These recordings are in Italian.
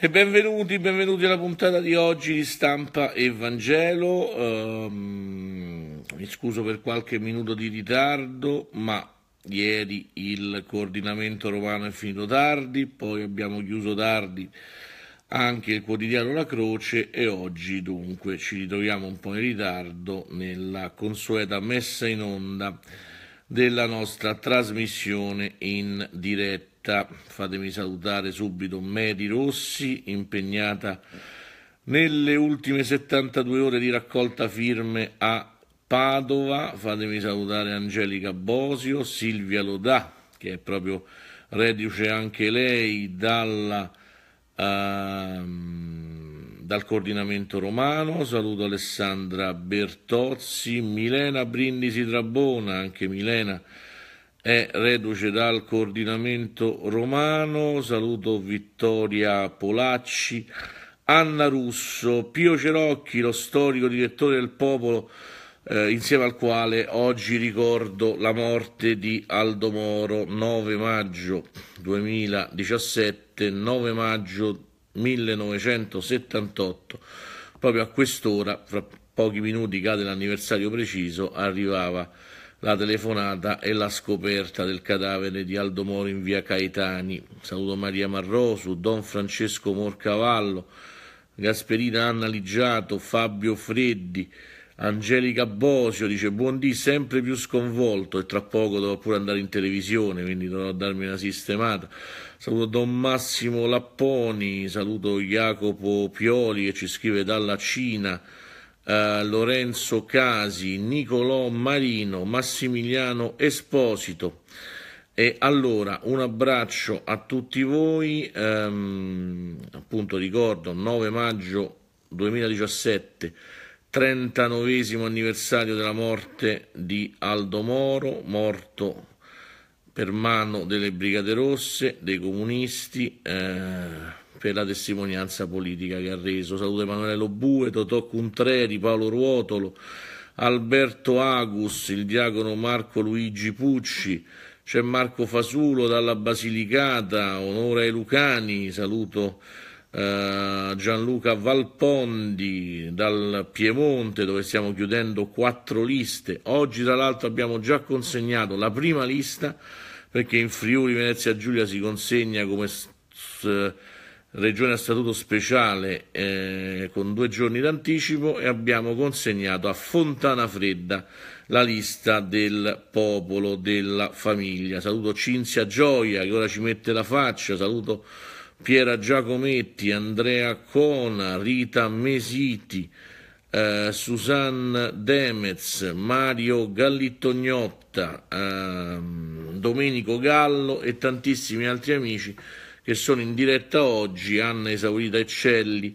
E benvenuti, benvenuti alla puntata di oggi di Stampa Evangelo. Um, ehm, mi scuso per qualche minuto di ritardo, ma ieri il coordinamento romano è finito tardi, poi abbiamo chiuso tardi anche il quotidiano La Croce e oggi dunque ci ritroviamo un po' in ritardo nella consueta messa in onda della nostra trasmissione in diretta diretta, fatemi salutare subito Mary Rossi, impegnata nelle ultime 72 ore di raccolta firme a Padova, fatemi salutare Angelica Bosio, Silvia Lodà, che è proprio reduce anche lei dalla, uh, dal coordinamento romano, saluto Alessandra Bertozzi, Milena Brindisi Trabona, anche Milena è reduce dal coordinamento romano. Saluto Vittoria Polacci, Anna Russo, Pio Cerocchi, lo storico direttore del Popolo, eh, insieme al quale oggi ricordo la morte di Aldo Moro, 9 maggio 2017, 9 maggio 1978. Proprio a quest'ora, fra pochi minuti cade l'anniversario preciso, arrivava la telefonata e la scoperta del cadavere di Aldo Moro in via Caetani. Saluto Maria Marrosu, Don Francesco Morcavallo, Gasperina Anna Liggiato, Fabio Freddi, Angelica Bosio dice buondì sempre più sconvolto e tra poco dovrò pure andare in televisione quindi dovrò darmi una sistemata saluto Don Massimo Lapponi saluto Jacopo Pioli che ci scrive dalla Cina eh, Lorenzo Casi, Nicolò Marino, Massimiliano Esposito. E allora un abbraccio a tutti voi, ehm, appunto ricordo 9 maggio 2017, 39 anniversario della morte di Aldo Moro, morto per mano delle Brigate Rosse, dei comunisti. Eh, per la testimonianza politica che ha reso. Saluto Emanuele Bue, Totò Contreri, Paolo Ruotolo, Alberto Agus, il diacono Marco Luigi Pucci, c'è Marco Fasulo dalla Basilicata, onore ai Lucani, saluto eh, Gianluca Valpondi dal Piemonte dove stiamo chiudendo quattro liste. Oggi tra l'altro abbiamo già consegnato la prima lista perché in Friuli Venezia Giulia si consegna come... Eh, Regione a statuto speciale eh, con due giorni d'anticipo e abbiamo consegnato a Fontana Fredda la lista del popolo della famiglia. Saluto Cinzia Gioia che ora ci mette la faccia, saluto Piera Giacometti, Andrea Cona, Rita Mesiti, eh, Susanna Demez, Mario Gallittognotta, eh, Domenico Gallo e tantissimi altri amici che sono in diretta oggi, Anna Esaurita Eccelli,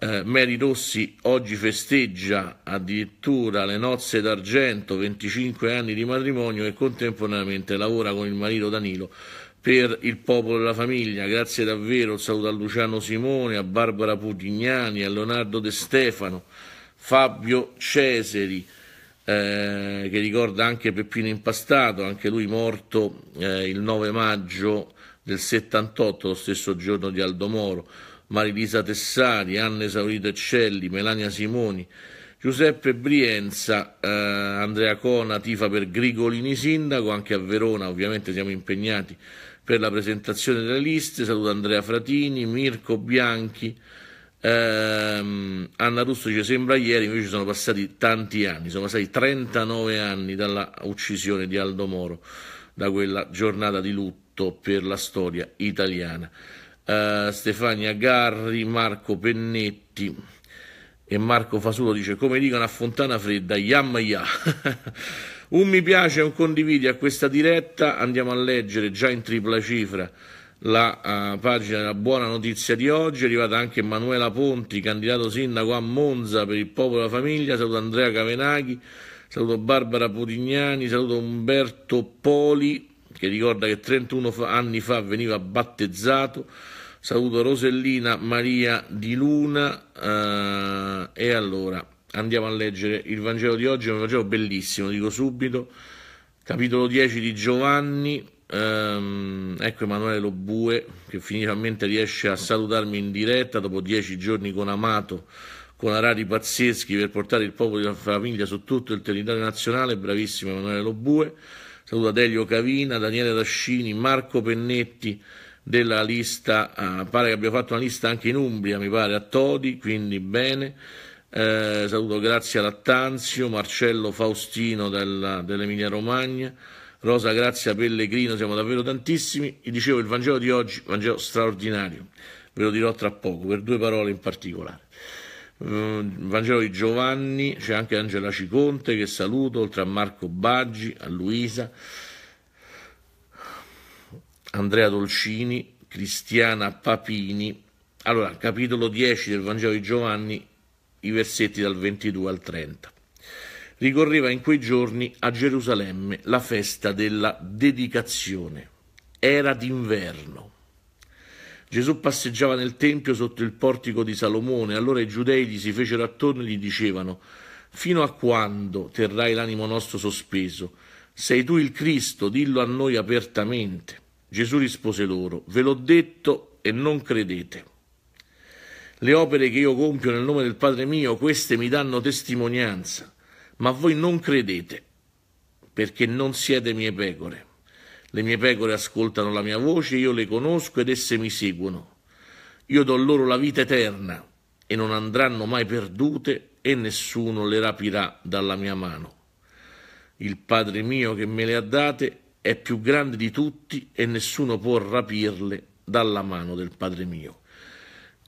eh, Mary Rossi oggi festeggia addirittura le nozze d'argento, 25 anni di matrimonio e contemporaneamente lavora con il marito Danilo per il popolo e la famiglia. Grazie davvero, un saluto a Luciano Simone, a Barbara Putignani, a Leonardo De Stefano, Fabio Ceseri, eh, che ricorda anche Peppino Impastato, anche lui morto eh, il 9 maggio del 78, lo stesso giorno di Aldo Moro, Marilisa Tessari, Anne Saurito Eccelli, Melania Simoni, Giuseppe Brienza, eh, Andrea Cona tifa per Grigolini Sindaco, anche a Verona ovviamente siamo impegnati per la presentazione delle liste, saluto Andrea Fratini, Mirko Bianchi, ehm, Anna Russo dice sembra ieri, invece sono passati tanti anni, sono passati 39 anni dalla uccisione di Aldo Moro, da quella giornata di lutto tutto per la storia italiana. Uh, Stefania Garri, Marco Pennetti e Marco Fasulo dice come dicono a Fontana Fredda, yam un mi piace, un condividi a questa diretta, andiamo a leggere già in tripla cifra la uh, pagina della buona notizia di oggi, è arrivata anche Emanuela Ponti, candidato sindaco a Monza per il popolo e la famiglia, saluto Andrea Cavenaghi, saluto Barbara Putignani, saluto Umberto Poli, che ricorda che 31 anni fa veniva battezzato. Saluto Rosellina Maria di Luna. Eh, e allora andiamo a leggere il Vangelo di oggi, è un Vangelo bellissimo, dico subito, capitolo 10 di Giovanni. Ehm, ecco Emanuele Lobue che finalmente riesce a salutarmi in diretta dopo dieci giorni con Amato con arari pazzeschi per portare il popolo di della famiglia su tutto il territorio nazionale. Bravissimo Emanuele Lobue saluto Adelio Cavina, Daniele Rascini, Marco Pennetti della lista, ah, pare che abbia fatto una lista anche in Umbria, mi pare, a Todi, quindi bene. Eh, saluto Grazia Lattanzio, Marcello Faustino della, dell'Emilia Romagna, Rosa Grazia Pellegrino, siamo davvero tantissimi. Vi dicevo il Vangelo di oggi, Vangelo straordinario, ve lo dirò tra poco, per due parole in particolare. Mm, Vangelo di Giovanni, c'è anche Angela Ciconte che saluto, oltre a Marco Baggi, a Luisa, Andrea Dolcini, Cristiana Papini. Allora, capitolo 10 del Vangelo di Giovanni, i versetti dal 22 al 30. Ricorreva in quei giorni a Gerusalemme la festa della dedicazione. Era d'inverno Gesù passeggiava nel Tempio sotto il portico di Salomone, allora i giudei gli si fecero attorno e gli dicevano Fino a quando terrai l'animo nostro sospeso? Sei tu il Cristo, dillo a noi apertamente. Gesù rispose loro Ve l'ho detto e non credete. Le opere che io compio nel nome del Padre mio, queste mi danno testimonianza, ma voi non credete, perché non siete mie pecore. Le mie pecore ascoltano la mia voce, io le conosco ed esse mi seguono. Io do loro la vita eterna e non andranno mai perdute e nessuno le rapirà dalla mia mano. Il Padre mio che me le ha date è più grande di tutti e nessuno può rapirle dalla mano del Padre mio.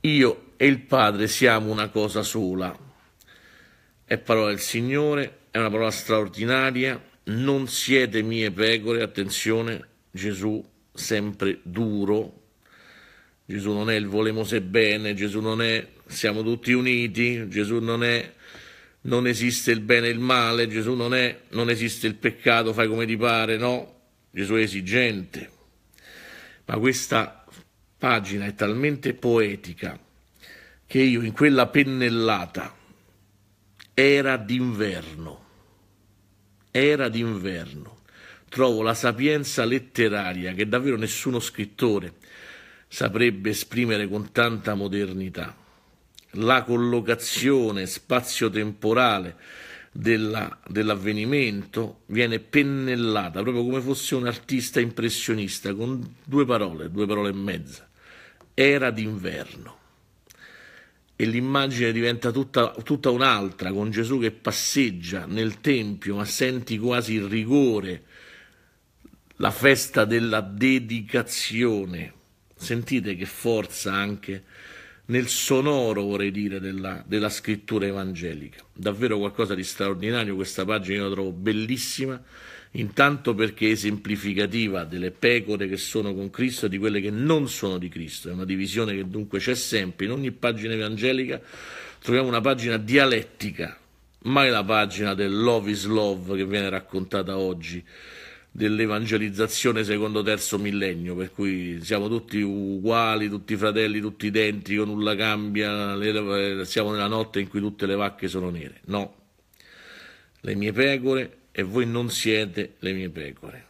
Io e il Padre siamo una cosa sola. È parola del Signore, è una parola straordinaria non siete mie pecore, attenzione, Gesù sempre duro, Gesù non è il volemo se bene, Gesù non è siamo tutti uniti, Gesù non è non esiste il bene e il male, Gesù non è non esiste il peccato, fai come ti pare, no? Gesù è esigente. Ma questa pagina è talmente poetica che io in quella pennellata era d'inverno era d'inverno. Trovo la sapienza letteraria che davvero nessuno scrittore saprebbe esprimere con tanta modernità. La collocazione spazio-temporale della, dell'avvenimento viene pennellata proprio come fosse un artista impressionista con due parole, due parole e mezza. Era d'inverno e l'immagine diventa tutta, tutta un'altra, con Gesù che passeggia nel Tempio, ma senti quasi il rigore, la festa della dedicazione. Sentite che forza anche nel sonoro, vorrei dire, della, della, scrittura evangelica. Davvero qualcosa di straordinario, questa pagina io la trovo bellissima intanto perché è esemplificativa delle pecore che sono con Cristo e di quelle che non sono di Cristo, è una divisione che dunque c'è sempre, in ogni pagina evangelica troviamo una pagina dialettica, mai la pagina del love is love che viene raccontata oggi, dell'evangelizzazione secondo terzo millennio, per cui siamo tutti uguali, tutti fratelli, tutti identici, nulla cambia, eh, siamo nella notte in cui tutte le vacche sono nere, no. Le mie pecore e voi non siete le mie pecore.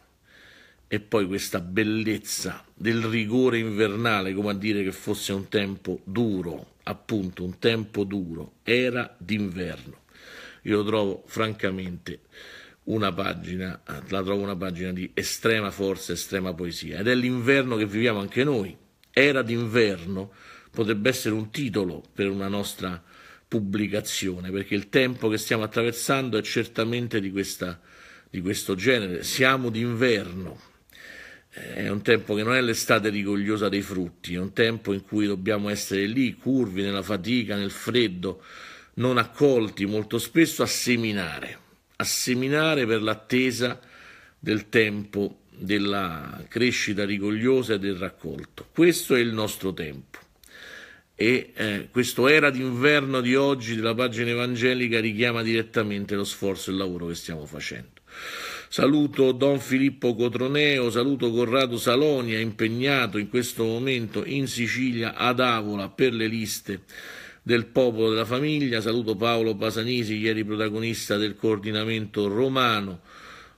E poi questa bellezza del rigore invernale, come a dire che fosse un tempo duro, appunto un tempo duro, era d'inverno. Io lo trovo francamente una pagina, la trovo una pagina di estrema forza, estrema poesia. Ed è l'inverno che viviamo anche noi. Era d'inverno potrebbe essere un titolo per una nostra pubblicazione, perché il tempo che stiamo attraversando è certamente di, questa, di questo genere. Siamo d'inverno, eh, è un tempo che non è l'estate rigogliosa dei frutti, è un tempo in cui dobbiamo essere lì, curvi nella fatica, nel freddo, non accolti molto spesso a seminare, a seminare per l'attesa del tempo della crescita rigogliosa e del raccolto. Questo è il nostro tempo e eh, questo era d'inverno di oggi della pagina evangelica richiama direttamente lo sforzo e il lavoro che stiamo facendo. Saluto Don Filippo Cotroneo, saluto Corrado Salonia impegnato in questo momento in Sicilia ad Avola per le liste del popolo della famiglia, saluto Paolo Pasanisi, ieri protagonista del coordinamento romano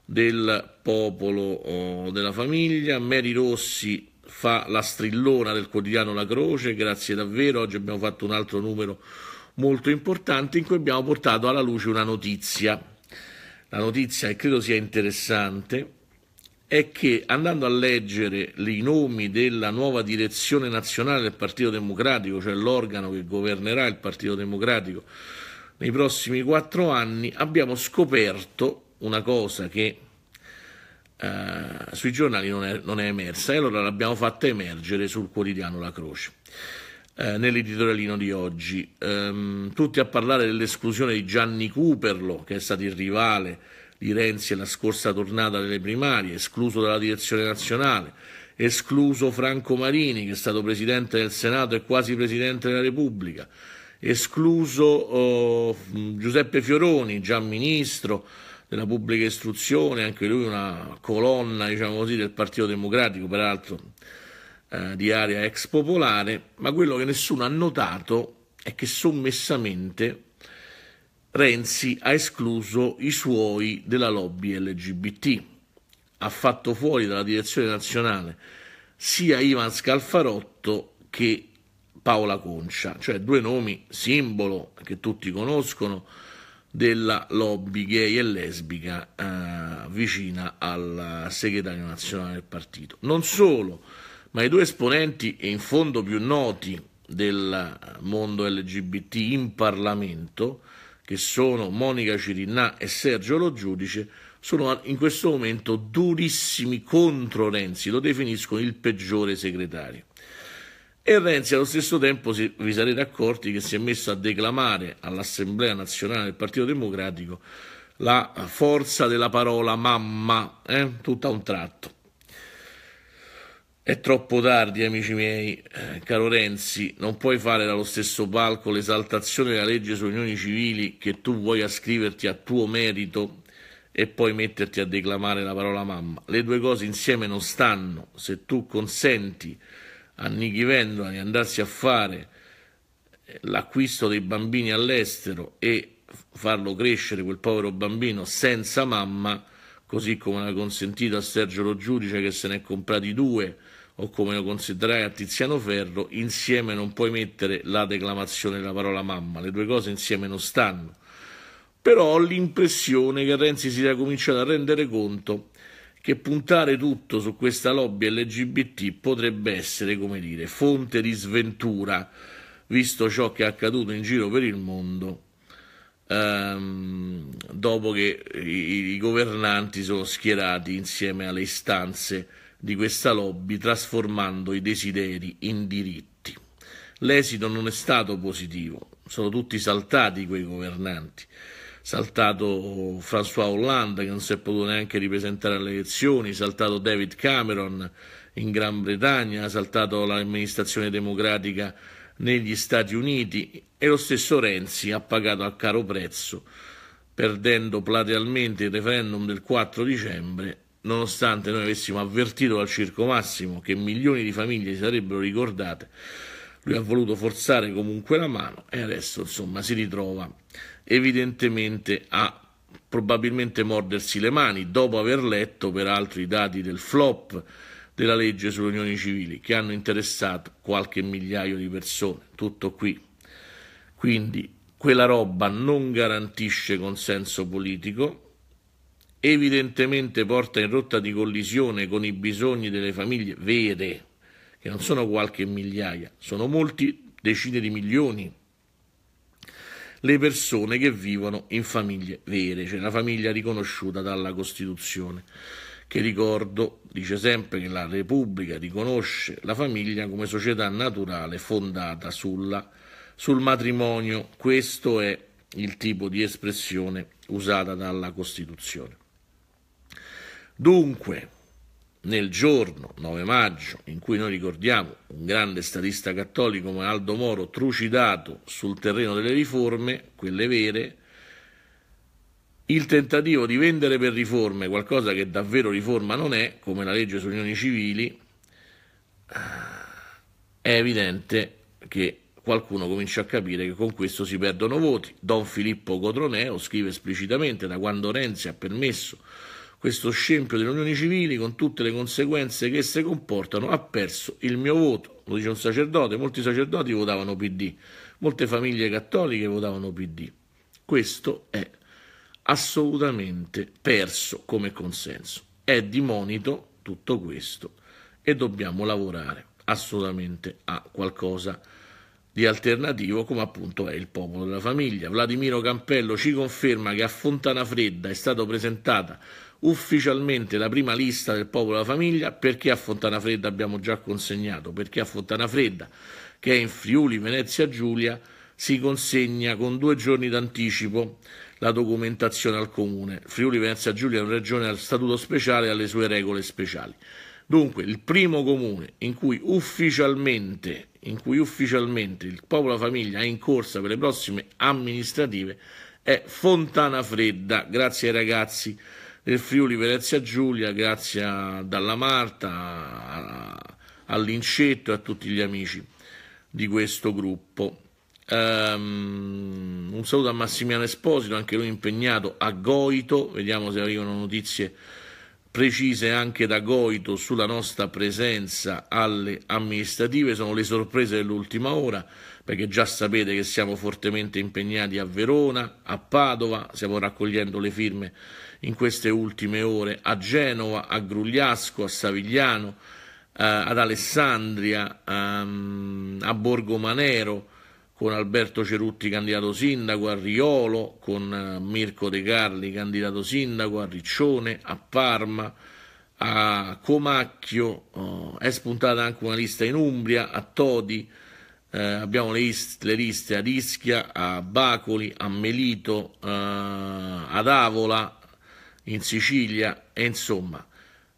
del popolo oh, della famiglia, Mary Rossi fa la strillona del quotidiano La Croce, grazie davvero, oggi abbiamo fatto un altro numero molto importante in cui abbiamo portato alla luce una notizia. La notizia che credo sia interessante è che andando a leggere i nomi della nuova direzione nazionale del Partito Democratico, cioè l'organo che governerà il Partito Democratico nei prossimi quattro anni, abbiamo scoperto una cosa che eh, sui giornali non è, non è, emersa e allora l'abbiamo fatta emergere sul quotidiano La Croce. Eh, nell'editorialino di oggi, ehm, tutti a parlare dell'esclusione di Gianni Cuperlo, che è stato il rivale di Renzi alla scorsa tornata delle primarie, escluso dalla direzione nazionale, escluso Franco Marini, che è stato presidente del Senato e quasi presidente della Repubblica, escluso oh, Giuseppe Fioroni, già ministro, della pubblica istruzione, anche lui una colonna diciamo così, del Partito Democratico, peraltro eh, di area ex popolare, ma quello che nessuno ha notato è che sommessamente Renzi ha escluso i suoi della lobby LGBT, ha fatto fuori dalla direzione nazionale sia Ivan Scalfarotto che Paola Concia, cioè due nomi simbolo che tutti conoscono, della lobby gay e lesbica eh, vicina al segretario nazionale del partito. Non solo, ma i due esponenti e in fondo più noti del mondo LGBT in Parlamento, che sono Monica Cirinnà e Sergio Lo Giudice, sono in questo momento durissimi contro Renzi, lo definiscono il peggiore segretario. E Renzi allo stesso tempo si, vi sarete accorti che si è messo a declamare all'Assemblea nazionale del Partito Democratico la forza della parola mamma, eh? tutto a un tratto. È troppo tardi, amici miei, eh, caro Renzi, non puoi fare dallo stesso palco l'esaltazione della legge sulle unioni civili che tu vuoi ascriverti a tuo merito e poi metterti a declamare la parola mamma. Le due cose insieme non stanno. Se tu consenti a Nichi Vendola di andarsi a fare eh, l'acquisto dei bambini all'estero e farlo crescere quel povero bambino senza mamma, così come l'ha consentito a Sergio Lo Giudice che se ne è comprati due, o come lo considerai a Tiziano Ferro, insieme non puoi mettere la declamazione della parola mamma, le due cose insieme non stanno. Però ho l'impressione che Renzi si sia cominciato a rendere conto che puntare tutto su questa lobby LGBT potrebbe essere, come dire, fonte di sventura, visto ciò che è accaduto in giro per il mondo ehm, dopo che i, i governanti sono schierati insieme alle istanze di questa lobby, trasformando i desideri in diritti. L'esito non è stato positivo, sono tutti saltati quei governanti saltato François Hollande che non si è potuto neanche ripresentare alle elezioni, saltato David Cameron in Gran Bretagna, saltato l'amministrazione democratica negli Stati Uniti e lo stesso Renzi ha pagato a caro prezzo perdendo platealmente il referendum del 4 dicembre, nonostante noi avessimo avvertito dal Circo Massimo che milioni di famiglie si sarebbero ricordate lui ha voluto forzare comunque la mano e adesso insomma si ritrova evidentemente a probabilmente mordersi le mani dopo aver letto peraltro i dati del flop della legge sulle unioni civili che hanno interessato qualche migliaio di persone, tutto qui. Quindi quella roba non garantisce consenso politico, evidentemente porta in rotta di collisione con i bisogni delle famiglie vere che non sono qualche migliaia, sono molti, decine di milioni le persone che vivono in famiglie vere, cioè la famiglia riconosciuta dalla Costituzione, che ricordo dice sempre che la Repubblica riconosce la famiglia come società naturale fondata sulla, sul matrimonio. Questo è il tipo di espressione usata dalla Costituzione. Dunque, nel giorno 9 maggio in cui noi ricordiamo un grande statista cattolico come Aldo Moro trucidato sul terreno delle riforme, quelle vere, il tentativo di vendere per riforme qualcosa che davvero riforma non è, come la legge sulle unioni civili, eh, è evidente che qualcuno comincia a capire che con questo si perdono voti. Don Filippo Codroneo scrive esplicitamente da quando Renzi ha permesso questo scempio delle unioni civili, con tutte le conseguenze che esse comportano, ha perso il mio voto. Lo dice un sacerdote, molti sacerdoti votavano PD, molte famiglie cattoliche votavano PD. Questo è assolutamente perso come consenso. È di monito tutto questo e dobbiamo lavorare assolutamente a qualcosa di alternativo come appunto è il popolo della famiglia. Vladimiro Campello ci conferma che a Fontana Fredda è stata presentata ufficialmente la prima lista del popolo della famiglia perché a Fontana Fredda abbiamo già consegnato, perché a Fontana Fredda, che è in Friuli, Venezia Giulia, si consegna con due giorni d'anticipo la documentazione al comune. Friuli Venezia Giulia è una regione al statuto speciale e alle sue regole speciali. Dunque, il primo comune in cui ufficialmente, in cui ufficialmente il popolo famiglia è in corsa per le prossime amministrative è Fontana Fredda. Grazie ai ragazzi del Friuli Venezia Giulia, grazie a Dalla Marta, all'Incetto e a tutti gli amici di questo gruppo. Um, un saluto a Massimiliano Esposito, anche lui impegnato a Goito, vediamo se arrivano notizie precise anche da Goito sulla nostra presenza alle amministrative, sono le sorprese dell'ultima ora, perché già sapete che siamo fortemente impegnati a Verona, a Padova, stiamo raccogliendo le firme in queste ultime ore a Genova, a Grugliasco, a Savigliano, eh, ad Alessandria, ehm, a Borgo Manero, con Alberto Cerutti candidato sindaco, a Riolo, con eh, Mirko De Carli candidato sindaco, a Riccione, a Parma, a Comacchio, oh, è spuntata anche una lista in Umbria, a Todi, eh, abbiamo le, ist- le, liste ad Ischia, a Bacoli, a Melito, eh, ad Avola, in Sicilia e insomma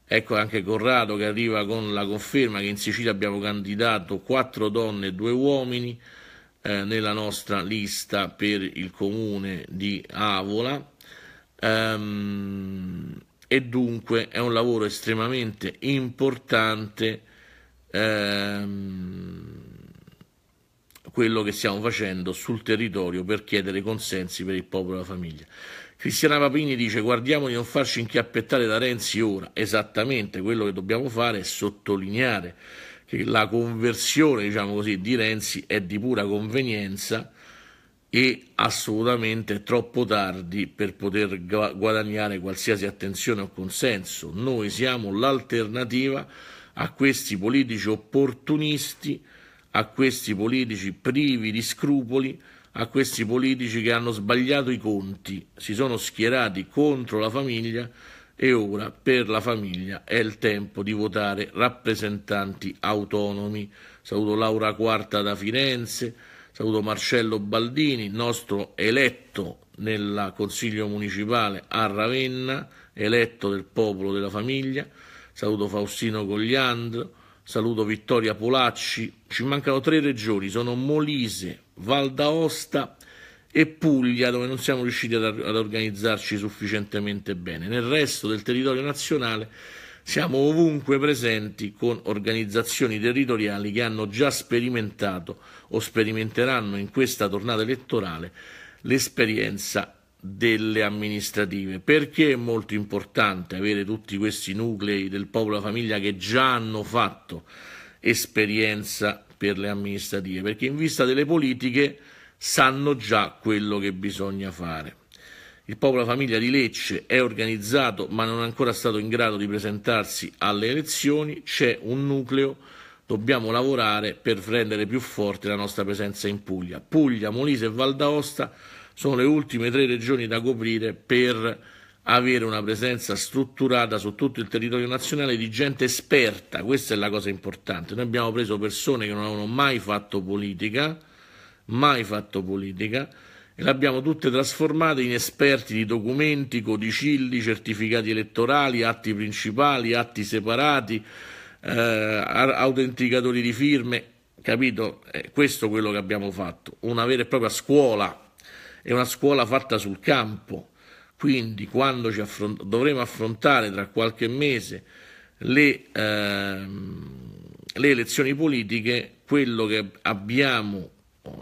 ecco anche Corrado che arriva con la conferma che in Sicilia abbiamo candidato quattro donne e due uomini eh, nella nostra lista per il comune di Avola ehm, e dunque è un lavoro estremamente importante ehm, quello che stiamo facendo sul territorio per chiedere consensi per il popolo e la famiglia. Cristiana Papini dice guardiamo di non farci inchiappettare da Renzi ora, esattamente quello che dobbiamo fare è sottolineare che la conversione diciamo così, di Renzi è di pura convenienza e assolutamente troppo tardi per poter guadagnare qualsiasi attenzione o consenso. Noi siamo l'alternativa a questi politici opportunisti, a questi politici privi di scrupoli a questi politici che hanno sbagliato i conti, si sono schierati contro la famiglia e ora per la famiglia è il tempo di votare rappresentanti autonomi. Saluto Laura Quarta da Firenze, saluto Marcello Baldini, nostro eletto nel Consiglio Municipale a Ravenna, eletto del popolo della famiglia, saluto Faustino Cogliandro, saluto Vittoria Polacci, ci mancano tre regioni, sono Molise, Val d'Aosta e Puglia dove non siamo riusciti ad, ad organizzarci sufficientemente bene. Nel resto del territorio nazionale siamo ovunque presenti con organizzazioni territoriali che hanno già sperimentato o sperimenteranno in questa tornata elettorale l'esperienza delle amministrative. Perché è molto importante avere tutti questi nuclei del popolo e famiglia che già hanno fatto esperienza per le amministrative? Perché in vista delle politiche sanno già quello che bisogna fare. Il popolo e famiglia di Lecce è organizzato ma non è ancora stato in grado di presentarsi alle elezioni, c'è un nucleo, dobbiamo lavorare per rendere più forte la nostra presenza in Puglia. Puglia, Molise e Val d'Aosta sono le ultime tre regioni da coprire per avere una presenza strutturata su tutto il territorio nazionale di gente esperta, questa è la cosa importante. Noi abbiamo preso persone che non avevano mai fatto politica, mai fatto politica, e le abbiamo tutte trasformate in esperti di documenti, codicilli, certificati elettorali, atti principali, atti separati, eh, autenticatori di firme, capito? Eh, questo è quello che abbiamo fatto, una vera e propria scuola è una scuola fatta sul campo, quindi quando affront- dovremo affrontare tra qualche mese le, ehm, le elezioni politiche, quello che abbiamo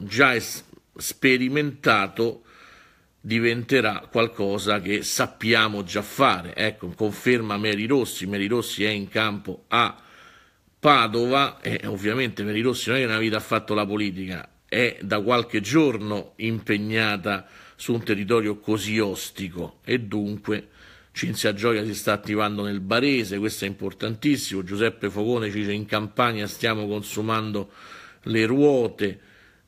già es- sperimentato diventerà qualcosa che sappiamo già fare. Ecco, conferma Meri Rossi, Meri Rossi è in campo a Padova e ovviamente Meri Rossi non è che nella vita ha fatto la politica, è da qualche giorno impegnata su un territorio così ostico e dunque Cinzia Gioia si sta attivando nel Barese, questo è importantissimo, Giuseppe Fogone ci dice in campagna stiamo consumando le ruote,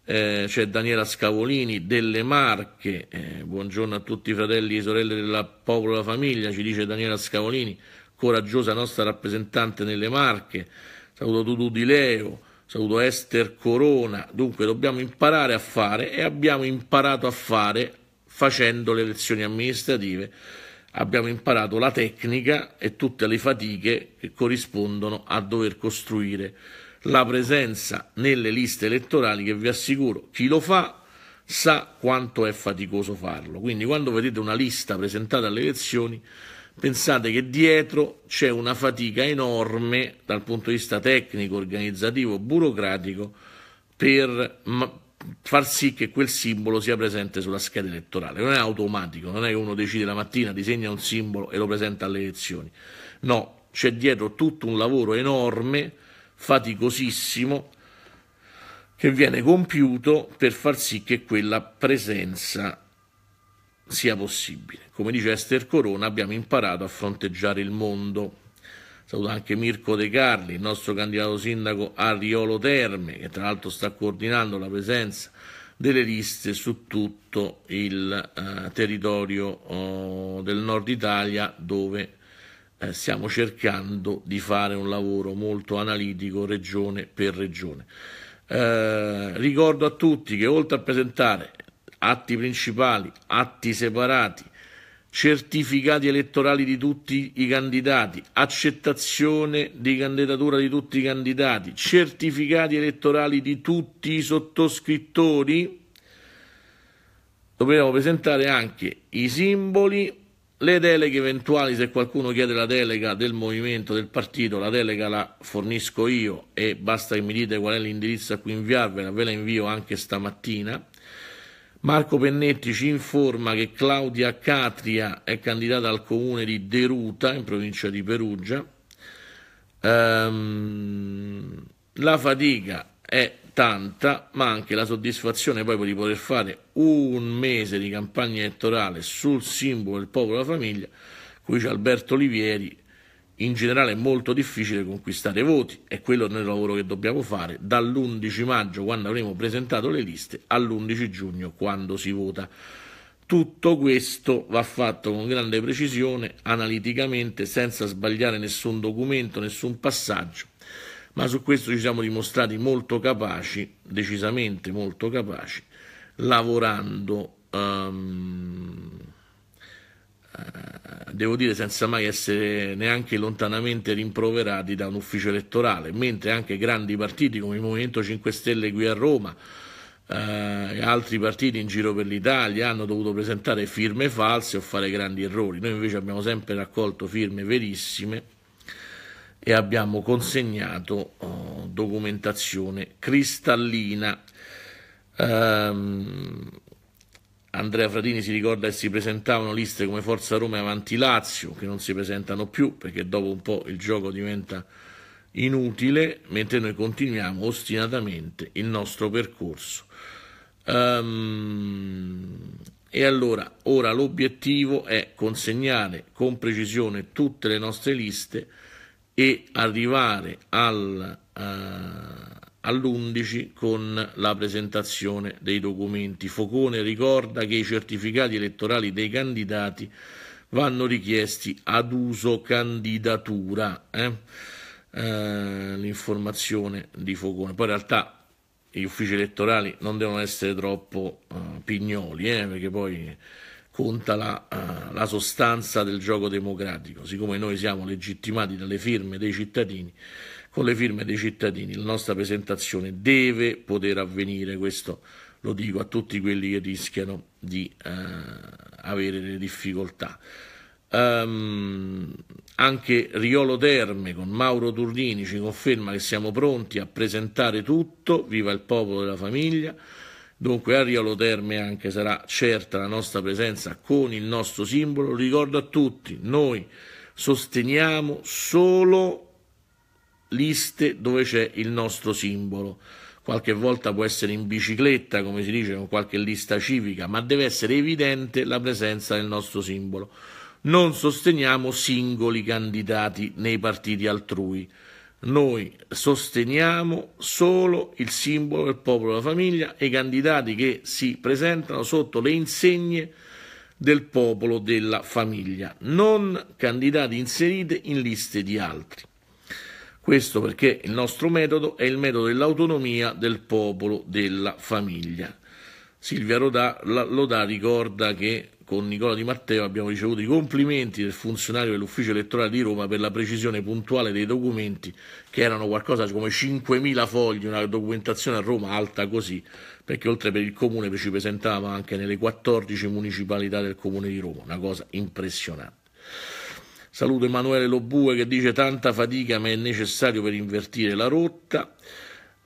eh, c'è Daniela Scavolini delle Marche, eh, buongiorno a tutti i fratelli e sorelle della Popolo della Famiglia, ci dice Daniela Scavolini, coraggiosa nostra rappresentante nelle Marche, saluto Dudu Di Leo, saluto Esther Corona, dunque dobbiamo imparare a fare e abbiamo imparato a fare facendo le lezioni amministrative, abbiamo imparato la tecnica e tutte le fatiche che corrispondono a dover costruire la presenza nelle liste elettorali che vi assicuro chi lo fa sa quanto è faticoso farlo. Quindi quando vedete una lista presentata alle elezioni Pensate che dietro c'è una fatica enorme dal punto di vista tecnico, organizzativo, burocratico per far sì che quel simbolo sia presente sulla scheda elettorale. Non è automatico, non è che uno decide la mattina, disegna un simbolo e lo presenta alle elezioni. No, c'è dietro tutto un lavoro enorme, faticosissimo, che viene compiuto per far sì che quella presenza sia possibile. Come dice Esther Corona, abbiamo imparato a fronteggiare il mondo. Saluto anche Mirko De Carli, il nostro candidato sindaco a Riolo Terme, che tra l'altro sta coordinando la presenza delle liste su tutto il eh, territorio oh, del nord Italia dove eh, stiamo cercando di fare un lavoro molto analitico regione per regione. Eh, ricordo a tutti che oltre a presentare atti principali, atti separati, certificati elettorali di tutti i candidati, accettazione di candidatura di tutti i candidati, certificati elettorali di tutti i sottoscrittori, dobbiamo presentare anche i simboli, le deleghe eventuali, se qualcuno chiede la delega del movimento, del partito, la delega la fornisco io e basta che mi dite qual è l'indirizzo a cui inviarvela, ve la invio anche stamattina. Marco Pennetti ci informa che Claudia Catria è candidata al comune di Deruta, in provincia di Perugia. Ehm, la fatica è tanta, ma anche la soddisfazione poi di poter fare un mese di campagna elettorale sul simbolo del popolo e della famiglia, qui c'è Alberto Olivieri in generale è molto difficile conquistare voti, è quello nel lavoro che dobbiamo fare dall'11 maggio quando avremo presentato le liste all'11 giugno quando si vota. Tutto questo va fatto con grande precisione, analiticamente, senza sbagliare nessun documento, nessun passaggio, ma su questo ci siamo dimostrati molto capaci, decisamente molto capaci, lavorando. Um, eh, devo dire senza mai essere neanche lontanamente rimproverati da un ufficio elettorale, mentre anche grandi partiti come il Movimento 5 Stelle qui a Roma eh, e altri partiti in giro per l'Italia hanno dovuto presentare firme false o fare grandi errori. Noi invece abbiamo sempre raccolto firme verissime e abbiamo consegnato oh, documentazione cristallina. Um, Andrea Fratini si ricorda che si presentavano liste come Forza Roma e Avanti Lazio, che non si presentano più perché dopo un po' il gioco diventa inutile, mentre noi continuiamo ostinatamente il nostro percorso. Um, e allora, ora l'obiettivo è consegnare con precisione tutte le nostre liste e arrivare al... Uh, all'11 con la presentazione dei documenti. Focone ricorda che i certificati elettorali dei candidati vanno richiesti ad uso candidatura. Eh? Eh, l'informazione di Focone. Poi in realtà gli uffici elettorali non devono essere troppo uh, pignoli, eh, perché poi conta la, uh, la, sostanza del gioco democratico. Siccome noi siamo legittimati dalle firme dei cittadini, con le firme dei cittadini. La nostra presentazione deve poter avvenire, questo lo dico a tutti quelli che rischiano di eh, avere delle difficoltà. Um, anche Riolo Terme con Mauro Turdini ci conferma che siamo pronti a presentare tutto, viva il popolo della famiglia. Dunque a Riolo Terme anche sarà certa la nostra presenza con il nostro simbolo. Ricordo a tutti, noi sosteniamo solo liste dove c'è il nostro simbolo. Qualche volta può essere in bicicletta, come si dice, con qualche lista civica, ma deve essere evidente la presenza del nostro simbolo. Non sosteniamo singoli candidati nei partiti altrui. Noi sosteniamo solo il simbolo del popolo della famiglia e i candidati che si presentano sotto le insegne del popolo della famiglia, non candidati inseriti in liste di altri. Questo perché il nostro metodo è il metodo dell'autonomia del popolo, della famiglia. Silvia Rodà, Lodà ricorda che con Nicola Di Matteo abbiamo ricevuto i complimenti del funzionario dell'ufficio elettorale di Roma per la precisione puntuale dei documenti, che erano qualcosa come 5.000 fogli, una documentazione a Roma alta così, perché oltre per il comune ci presentavamo anche nelle 14 municipalità del comune di Roma, una cosa impressionante. Saluto Emanuele Lobue che dice tanta fatica ma è necessario per invertire la rotta.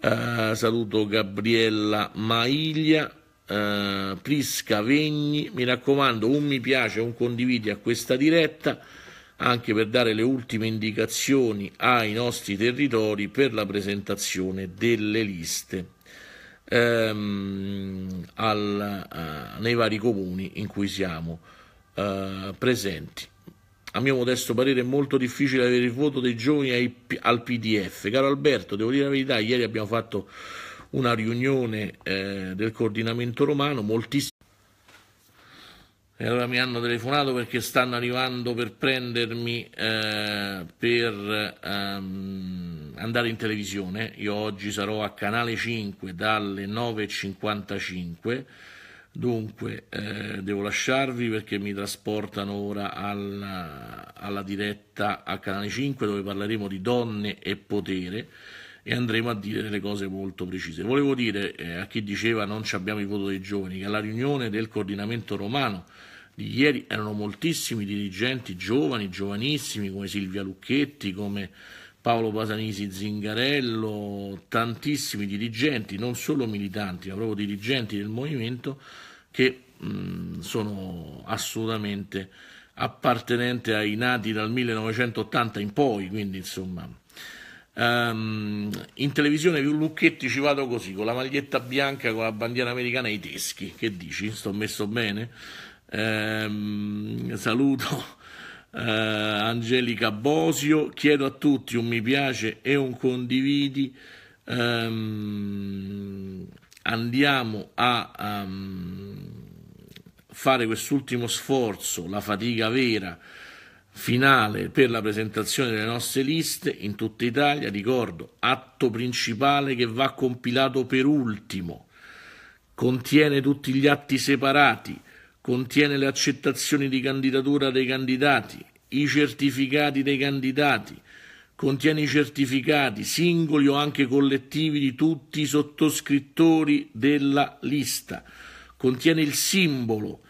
Uh, saluto Gabriella Maiglia, uh, Prisca Vegni. Mi raccomando, un mi piace, un condividi a questa diretta anche per dare le ultime indicazioni ai nostri territori per la presentazione delle liste ehm, al, uh, nei vari comuni in cui siamo presenti a mio modesto parere è molto difficile avere il voto dei giovani ai, al PDF. Caro Alberto, devo dire la verità, ieri abbiamo fatto una riunione eh, del coordinamento romano, moltissimi e allora mi hanno telefonato perché stanno arrivando per prendermi eh, per ehm, andare in televisione. Io oggi sarò a Canale 5 dalle 9.55 Dunque, eh, devo lasciarvi perché mi trasportano ora alla, alla, diretta a Canale 5 dove parleremo di donne e potere e andremo a dire delle cose molto precise. Volevo dire eh, a chi diceva non ci abbiamo il voto dei giovani che alla riunione del coordinamento romano di ieri erano moltissimi dirigenti giovani, giovanissimi come Silvia Lucchetti, come Paolo Pasanisi Zingarello, tantissimi dirigenti, non solo militanti, ma proprio dirigenti del movimento che mh, mm, sono assolutamente appartenenti ai nati dal 1980 in poi, quindi insomma Um, in televisione Lucchetti ci vado così, con la maglietta bianca, con la bandiera americana e i teschi. Che dici? Sto messo bene? Um, saluto uh, Angelica Bosio, chiedo a tutti un mi piace e un condividi. Um, andiamo a um, fare quest'ultimo sforzo, la fatica vera finale per la presentazione delle nostre liste in tutta Italia, ricordo, atto principale che va compilato per ultimo, contiene tutti gli atti separati, contiene le accettazioni di candidatura dei candidati, i certificati dei candidati, contiene i certificati singoli o anche collettivi di tutti i sottoscrittori della lista, contiene il simbolo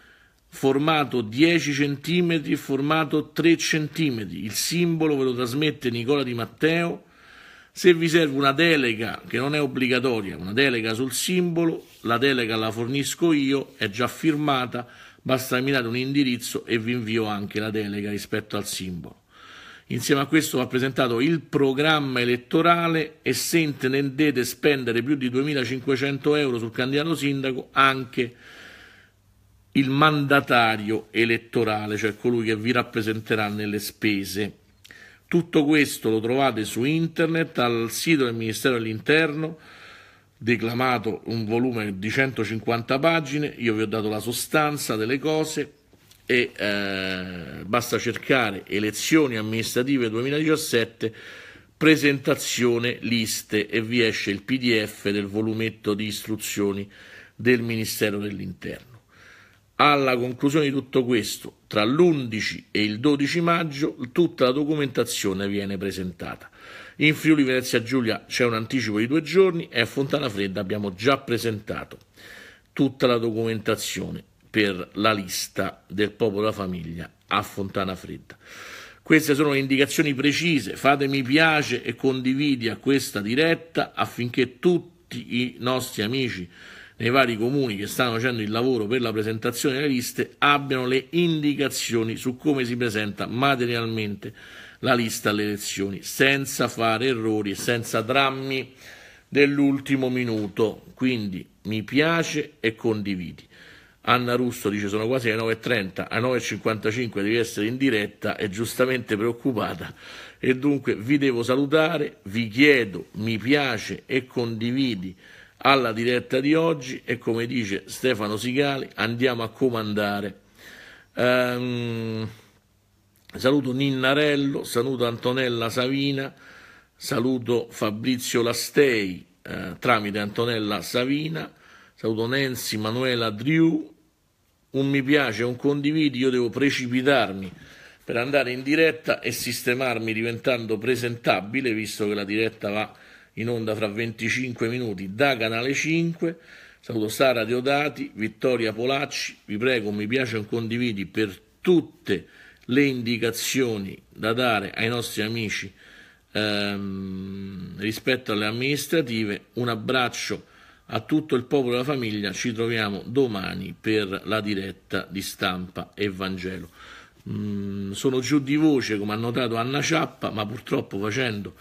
formato 10 cm e formato 3 cm, il simbolo ve lo trasmette Nicola Di Matteo, se vi serve una delega, che non è obbligatoria, una delega sul simbolo, la delega la fornisco io, è già firmata, basta che mi date un indirizzo e vi invio anche la delega rispetto al simbolo. Insieme a questo va presentato il programma elettorale e se intendete spendere più di 2.500 euro sul candidato sindaco anche il mandatario elettorale, cioè colui che vi rappresenterà nelle spese. Tutto questo lo trovate su internet, al sito del Ministero dell'Interno, declamato un volume di 150 pagine, io vi ho dato la sostanza delle cose, e eh, basta cercare elezioni amministrative 2017 presentazione liste e vi esce il pdf del volumetto di istruzioni del Ministero dell'Interno. Alla conclusione di tutto questo, tra l'11 e il 12 maggio, tutta la documentazione viene presentata. In Friuli Venezia Giulia c'è un anticipo di due giorni e a Fontana Fredda abbiamo già presentato tutta la documentazione per la lista del popolo della famiglia a Fontana Fredda. Queste sono le indicazioni precise, fate mi piace e condividi a questa diretta affinché tutti i nostri amici nei vari comuni che stanno facendo il lavoro per la presentazione delle liste abbiano le indicazioni su come si presenta materialmente la lista alle elezioni, senza fare errori e senza drammi dell'ultimo minuto. Quindi mi piace e condividi. Anna Russo dice sono quasi alle 9.30, alle 9.55 devi essere in diretta, è giustamente preoccupata e dunque vi devo salutare, vi chiedo mi piace e condividi alla diretta di oggi e come dice Stefano Sigali andiamo a comandare. Um, saluto Ninnarello, saluto Antonella Savina, saluto Fabrizio Lastei eh, tramite Antonella Savina saluto Nancy, Manuela, Drew, un mi piace, un condividi, io devo precipitarmi per andare in diretta e sistemarmi diventando presentabile, visto che la diretta va in onda fra 25 minuti da Canale 5. Saluto Sara Deodati, Vittoria Polacci, vi prego un mi piace un condividi per tutte le indicazioni da dare ai nostri amici ehm, rispetto alle amministrative. Un abbraccio a tutto il popolo e la famiglia ci troviamo domani per la diretta di stampa e Vangelo. Mm, sono giù di voce, come ha notato Anna Ciappa, ma purtroppo facendo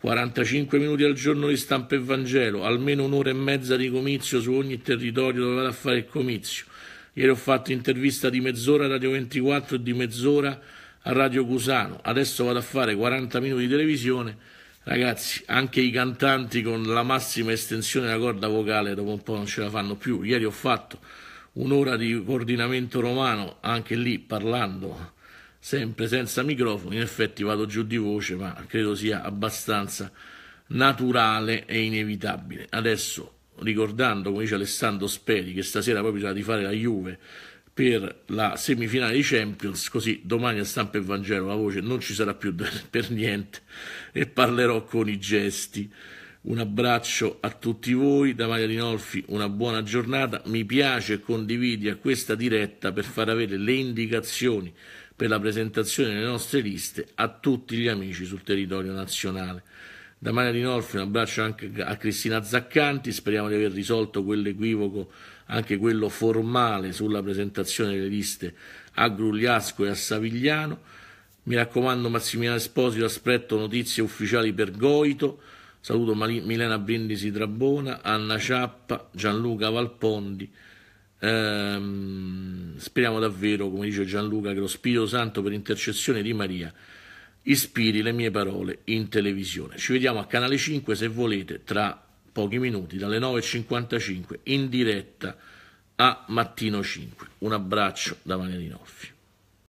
45 minuti al giorno di stampa e Vangelo, almeno un'ora e mezza di comizio su ogni territorio dove vado a fare il comizio. Ieri ho fatto intervista di mezz'ora a Radio 24 e di mezz'ora a Radio Cusano. Adesso vado a fare 40 minuti di televisione Ragazzi, anche i cantanti con la massima estensione della corda vocale dopo un po' non ce la fanno più. Ieri ho fatto un'ora di coordinamento romano, anche lì parlando sempre senza microfono, in effetti vado giù di voce, ma credo sia abbastanza naturale e inevitabile. Adesso, ricordando, come dice Alessandro Speri, che stasera poi bisogna rifare la Juve, per la semifinale di Champions, così domani a stampa e Vangelo la voce non ci sarà più per niente e parlerò con i gesti. Un abbraccio a tutti voi, da Maria Rinolfi una buona giornata, mi piace e condividi questa diretta per far avere le indicazioni per la presentazione delle nostre liste a tutti gli amici sul territorio nazionale. Da Maria Rinolfi un abbraccio anche a Cristina Zaccanti, speriamo di aver risolto quell'equivoco anche quello formale sulla presentazione delle liste a Grugliasco e a Savigliano. Mi raccomando Massimiliano Esposito, aspetto notizie ufficiali per Goito. Saluto Milena Brindisi Drabona, Anna Ciappa, Gianluca Valpondi. Ehm, speriamo davvero, come dice Gianluca, che lo Spirito Santo per intercessione di Maria ispiri le mie parole in televisione. Ci vediamo a Canale 5 se volete tra pochi minuti, dalle 9.55 in diretta a Mattino 5. Un abbraccio da Maria Dinolfi.